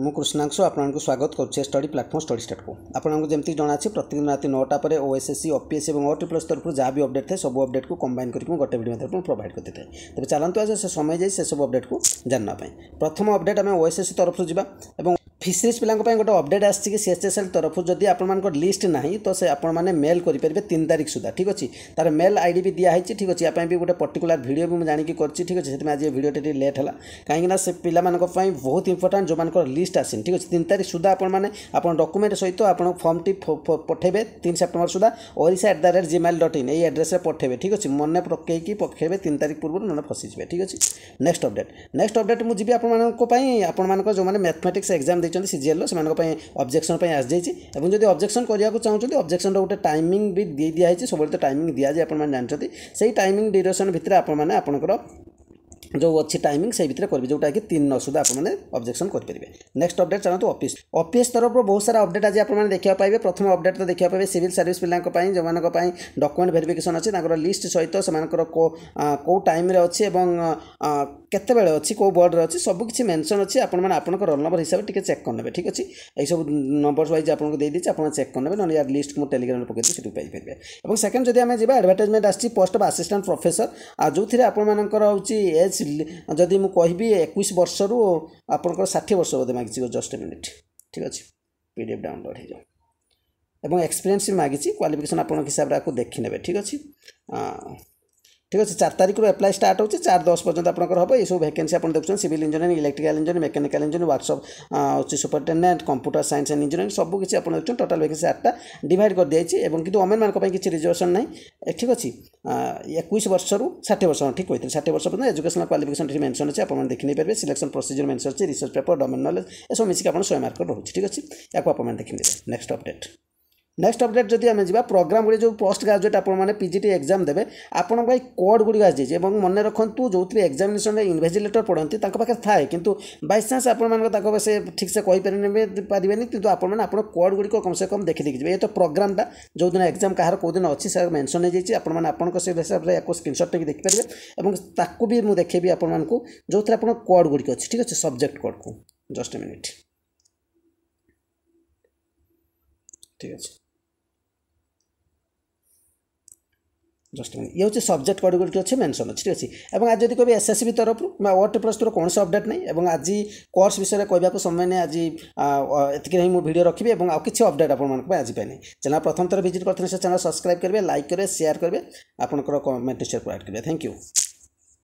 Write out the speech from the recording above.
ମୁଁ କୃଷ୍ଣାଂଶୁ ଆପଣଙ୍କୁ ସ୍ୱାଗତ କରୁଛି ଷ୍ଟଡ଼ି ପ୍ଲାଟଫର୍ମ ଷ୍ଟଡ଼ି ଷ୍ଟାର୍ଟକୁ ଆପଣଙ୍କୁ ଯେମିତି ଜଣାଅଛି ପ୍ରତିଦିନ ରାତି ନଅଟା ପରେ ଓଏସ୍ଏସ୍ସି ଓପିଏସ୍ସି ଏବଂ ଓଟିପ୍ଲସ୍ ତରଫରୁ ଯାହା ବି ଅପଡେଟ୍ ଥାଏ ସବୁ ଅପଡେଟ୍କୁ କମ୍ବାଇନ୍ କରିକି ମୁଁ ଗୋଟେ ଭିଡ଼ିଓ ମାଧ୍ୟମରେ ମୁଁ ପ୍ରୋଭାଇଡ଼ କରିଥାଏ ତେବେ ଚାଲନ୍ତୁ ଆଜି ସେ ସମୟ ଯାଇ ସେସବୁ ଅପଡେଟ୍କୁ ଜାଣିବା ପାଇଁ ପ୍ରଥମ ଅପଡେଟ୍ ଆମେ ଓଏସ୍ଏସ୍ସି ତରଫରୁ ଯିବା ଏବଂ ফিসরিজ পিলাঙ্ক পাই গোটে অপডেট আসছে কি সিএচএসএল তরফ যদি আপনার লিষ্ট না তো সে আপনার মেল করে পারবে তিন তারিখ সুদ্ধা ঠিক আছে তার মেল আইডি বি দিয়া হয়েছে ঠিক আছে ইয়াপাই বি গোটে পর্টিকুলার ভিডিও বি জাণিকি করছি ঠিক আছে সেপা আজ ভিডিওটি টিকি লেট হল কিনা সে পিলা বহুত ইম্পর্টাট যার লিষ্ট আসেন ঠিক আছে তিন তারিখ সুদ্ধা আপনার আপনার ডকুমেন্ট সহ আপনার ফর্মটি পঠাইবে তিন সেপ্টেম্বর সুদ্ধা Odisha at the rate Gmail dot in এই আড্রেসে পঠাইবে ঠিক আছে মনে পকাইকি পকাইবে তিন তারিখ পূর্ব নহে ফসিযে ঠিক আছে নেক্সট অপডেট নেক্সট অপডেট মু যাবি আপনার আপনার যে ম্যাথমেটিক্স এক্সাম ଦେଇଛନ୍ତି ସି ସେମାନଙ୍କ ପାଇଁ ଅବଜେକ୍ସନ୍ ପାଇଁ ଆସିଯାଇଛି ଏବଂ ଯଦି ଅବଜେକ୍ସନ୍ କରିବାକୁ ଚାହୁଁଛନ୍ତି ଅବଜେକ୍ସନ୍ର ଗୋଟେ ଟାଇମିଂ ବି ଦେଇ ଦିଆହେଇଛି ସବୁବେଳେ ତ ଟାଇମିଂ ଦିଆଯାଏ ଆପଣମାନେ ଜାଣିଛନ୍ତି ସେଇ ଟାଇମିଂ ଡ୍ୟୁରେସନ୍ ଭିତରେ ଆପଣମାନେ ଆପଣଙ୍କର ଯେଉଁ ଅଛି ଟାଇମିଂ ସେଇ ଭିତରେ କରିବେ ଯେଉଁଟାକି ତିନି ନଅ ସୁଦ୍ଧା ଆପଣମାନେ ଅବଜେକ୍ସନ୍ କରିପାରିବେ ନେକ୍ସଟ ଅପଡ଼େଟ୍ ଚାଲନ୍ତୁ ଅଫିସ୍ ଅଫିସ୍ ତରଫରୁ ବହୁତ ସାରା ଅପଡ଼େଟ୍ ଆଜି ଆପଣମାନେ ଦେଖିବାକୁ ପାଇବେ ପ୍ରଥମ ଅପଡ଼େଟ୍ ତ ଦେଖିବାକୁ ପାଇବେ ସିଭିଲ୍ ସର୍ଭିସ୍ ପିଲାଙ୍କ ପାଇଁ ଯେଉଁମାନଙ୍କ ପାଇଁ ଡକୁମେଣ୍ଟ ଭେରିଫିକେସନ୍ ଅଛି ତାଙ୍କର ଲିଷ୍ଟ ସହିତ ସେମାନଙ୍କର କେଉଁ ଟାଇମ୍ରେ ଅଛି ଏବଂ କେତେବେଳେ ଅଛି କେଉଁ ବୋର୍ଡ଼ରେ ଅଛି ସବୁକିଛି କିଛି ମେନସନ୍ ଅଛି ଆପଣମାନେ ଆପଣଙ୍କ ରୋଲ୍ ନମ୍ବର ହିସାବରେ ଟିକେ ଚେକ୍ କରିନେବେ ଠିକ୍ ଅଛି ଏହିସବୁ ନମ୍ବର ୱାଇଜ୍ ଆପଣଙ୍କୁ ଦେଇଦେଇଛି ଆପଣ ଚେକ୍ କରିନେବେ ନହେଲେ ୟାର ଲିଷ୍ଟ ମୁଁ ଟେଲିଗ୍ରାମରେ ପକେଇଦେବି ସେଠୁ ପାଇପାରିବେ ଏବଂ ସେକେଣ୍ଡ ଯଦି ଆମେ ଯିବା ଆଡ଼ଭର୍ଟାଇଜମେଣ୍ଟ ଆସିଛି ପୋଷ୍ଟ ଅଫ୍ ଆସିଷ୍ଟାଣ୍ଟ ପ୍ରଫେସର ଆଉ ଯେଉଁଥିରେ ଆପଣମାନଙ୍କର ହେଉଛି ଏଜ୍ ଯଦି ମୁଁ କହିବି ଏକୋଇଶ ବର୍ଷରୁ ଆପଣଙ୍କର ଷାଠିଏ ବର୍ଷ ବୋଧେ ମାଗିଯିବ ଜଷ୍ଟ ମିନିଟ୍ ଠିକ୍ ଅଛି ପି ଡି ଏଫ୍ ଡାଉନଲୋଡ଼୍ ହୋଇଯିବ ଏବଂ ଏକ୍ସପିରିଏନ୍ସ ମାଗିଛି କ୍ୱାଲିଫିକେସନ୍ ଆପଣଙ୍କ ହିସାବରେ ଆକୁ ଦେଖିନେବେ ଠିକ୍ ଅଛି ঠিক আছে চার তারিখর আপ্লাই স্টার্ট হচ্ছে চার দশ পর্যন্ত আপনার হব এইসব ভ্যাকেন্সি আপনার দেখছেন civil engineering electrical engineering mechanical engineering workshop হচ্ছে superintendent computer science and engineering সবু কিছু আপনার দেখছেন টোটাল ভ্যাকেন্সি আটটা ডিভাইড করেদিয়েছি এবং কিন্তু ওমেনমানক কিছু রিজর্ভেশন নাই ঠিক আছে একুশ বর্ষর ষাঠিয়ে বর্ষ ঠিক হয়েছিল ষাঠিয়ে বর্ষ পর্যন্ত এজুকেশনাল ক্বালিফিকেশন এটি মেনশন আছে আপনার দেখে নেবে সিলেকশন প্রোসিজর মেনশন আছে রিসর্চ পেপর ডোমেন নলেজ এসব মিশিকি আপনার শহে মার্ক রয়েছে ঠিক আছে এখন আপনার দেখে নেবে নেক্সট অপডেট ନେକ୍ସଟ ଅପଡ଼େଟ୍ ଯଦି ଆମେ ଯିବା ପ୍ରୋଗ୍ରାମ୍ ଗୁଡ଼ିକ ଯେଉଁ ପୋଷ୍ଟ ଗ୍ରାଜୁଏଟ୍ ଆପଣମାନେ ପି ଜି ଟି ଏକ୍ଜାମ୍ ଦେବେ ଆପଣଙ୍କ ପାଇଁ କୋଡ଼୍ ଗୁଡ଼ିକ ଆସିଯାଇଛି ଏବଂ ମନେ ରଖନ୍ତୁ ଯେଉଁଥିରେ ଏକ୍ଜାମିନେସନ୍ରେ ଇନ୍ଭେଜିଲେଟର୍ ପଢ଼ନ୍ତି ତାଙ୍କ ପାଖରେ ଥାଏ କିନ୍ତୁ ବାଇଚାନ୍ସ ଆପଣମାନଙ୍କ ତାଙ୍କ ସେ ଠିକ୍ସେ କହିପାରିବେ ପାରିବେନି କିନ୍ତୁ ଆପଣମାନେ ଆପଣ କୋଡ଼୍ ଗୁଡ଼ିକ କମ୍ ସେ କମ୍ ଦେଖିଦେଇକି ଯିବେ ଏ ତ ପ୍ରୋଗ୍ରାମ୍ଟା ଯେଉଁଦିନ ଏକ୍ଜାମ୍ କାହାର କେଉଁଦିନ ଅଛି ସେ ମେନ୍ସନ୍ ହୋଇଯାଇଛି ଆପଣମାନେ ଆପଣଙ୍କ ସେ ହିସାବରେ ୟାକୁ ସ୍କ୍ରିନ୍ସଟ୍ ନେଇକି ଦେଖିପାରିବେ ଏବଂ ତାକୁ ବି ମୁଁ ଦେଖେଇବି ଆପଣମାନଙ୍କୁ ଯେଉଁଥିରେ ଆପଣ କୋଡ଼୍ ଗୁଡ଼ିକ ଅଛି ଠିକ୍ ଅଛି ସବଜେକ୍ଟ କୋଡ଼୍କୁ ଜଷ୍ଟ ମିନିଟ୍ ଠିକ୍ ଅଛି ଜଷ୍ଟ ଇଏ ହେଉଛି ସବଜେକ୍ଟ କାଟେଗୋରୀଟି ଅଛି ମେନସନ୍ ଅଛି ଠିକ୍ ଅଛି ଏବଂ ଆଜି ଯଦି କହିବେ ଏସ୍ଏସ୍ବି ତରଫରୁ କିମ୍ବା ଓଟି ପ୍ଲସ୍ ତରଫରୁ କୌଣସି ଅପଡ଼େଟ୍ ନାହିଁ ଏବଂ ଆଜି କୋର୍ସ ବିଷୟରେ କହିବାକୁ ସମୟ ନାହିଁ ଆଜି ଏତିକିରେ ହିଁ ମୁଁ ଭିଡ଼ିଓ ରଖିବି ଏବଂ ଆଉ କିଛି ଅପଡ଼େଟ୍ ଆପଣମାନଙ୍କ ପାଇଁ ଆଜି ପାଇଁ ନାହିଁ ଚ୍ୟାନେଲ୍ ପ୍ରଥମ ଥର ଭିଜିଟ୍ କରିଥିଲେ ସେ ଚ୍ୟାନେଲ୍ ସବସ୍କ୍ରାଇବ୍ କରିବେ ଲାଇକ୍ କରିବେ ସେୟାର୍ କରିବେ ଆପଣଙ୍କର କମେଣ୍ଟ ନିଶ୍ଚୟ ପ୍ରୋଭାଇଡ଼ କରିବେ ଥ୍ୟାଙ୍କ ୟୁ